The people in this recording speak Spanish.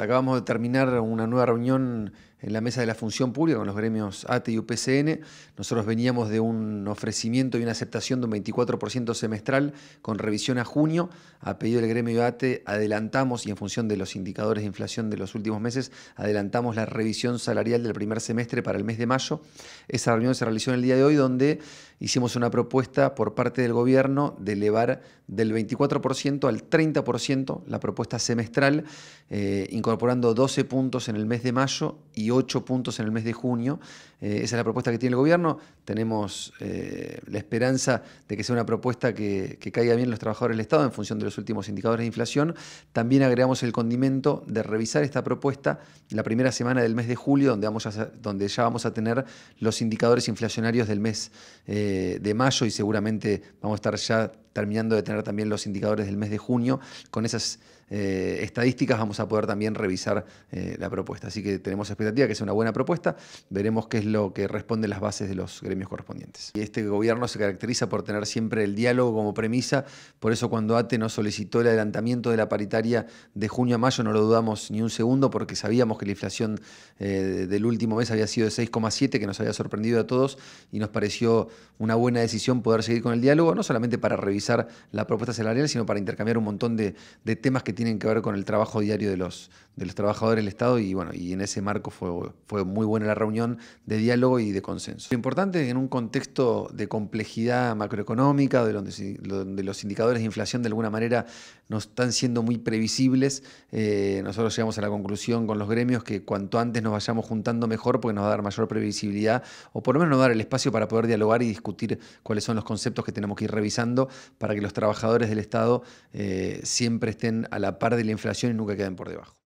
Acabamos de terminar una nueva reunión en la mesa de la función pública con los gremios ATE y UPCN. Nosotros veníamos de un ofrecimiento y una aceptación de un 24% semestral con revisión a junio. A pedido del gremio ATE adelantamos, y en función de los indicadores de inflación de los últimos meses, adelantamos la revisión salarial del primer semestre para el mes de mayo. Esa reunión se realizó en el día de hoy donde hicimos una propuesta por parte del gobierno de elevar del 24% al 30% la propuesta semestral, eh, incorporando 12 puntos en el mes de mayo y puntos en el mes de junio. Eh, esa es la propuesta que tiene el gobierno. Tenemos eh, la esperanza de que sea una propuesta que, caiga bien los trabajadores del Estado en función de los últimos indicadores de inflación. También agregamos el condimento de revisar esta propuesta la primera semana del mes de julio, donde, vamos a, donde ya vamos a tener los indicadores inflacionarios del mes eh, de mayo y seguramente vamos a estar ya terminando de tener también los indicadores del mes de junio. Con esas eh, estadísticas vamos a poder también revisar eh, la propuesta. Así que tenemos expectativa que sea una buena propuesta. Veremos qué es lo que responde las bases de los gremios correspondientes. Este gobierno se caracteriza por tener siempre el diálogo como premisa. Por eso cuando ATE nos solicitó el adelantamiento de la paritaria de junio a mayo no lo dudamos ni un segundo porque sabíamos que la inflación eh, del último mes había sido de 6,7 que nos había sorprendido a todos y nos pareció una buena decisión poder seguir con el diálogo, no solamente para revisar la propuesta salarial, sino para intercambiar un montón de, temas que tienen que ver con el trabajo diario de los, trabajadores del Estado y bueno, y en ese marco fue, muy buena la reunión de diálogo y de consenso. Lo importante en un contexto de complejidad macroeconómica, de donde, los indicadores de inflación de alguna manera no están siendo muy previsibles, eh, nosotros llegamos a la conclusión con los gremios que cuanto antes nos vayamos juntando mejor, porque nos va a dar mayor previsibilidad, o por lo menos nos va a dar el espacio para poder dialogar y discutir cuáles son los conceptos que tenemos que ir revisando para que los trabajadores del Estado eh, siempre estén a la par de la inflación y nunca queden por debajo.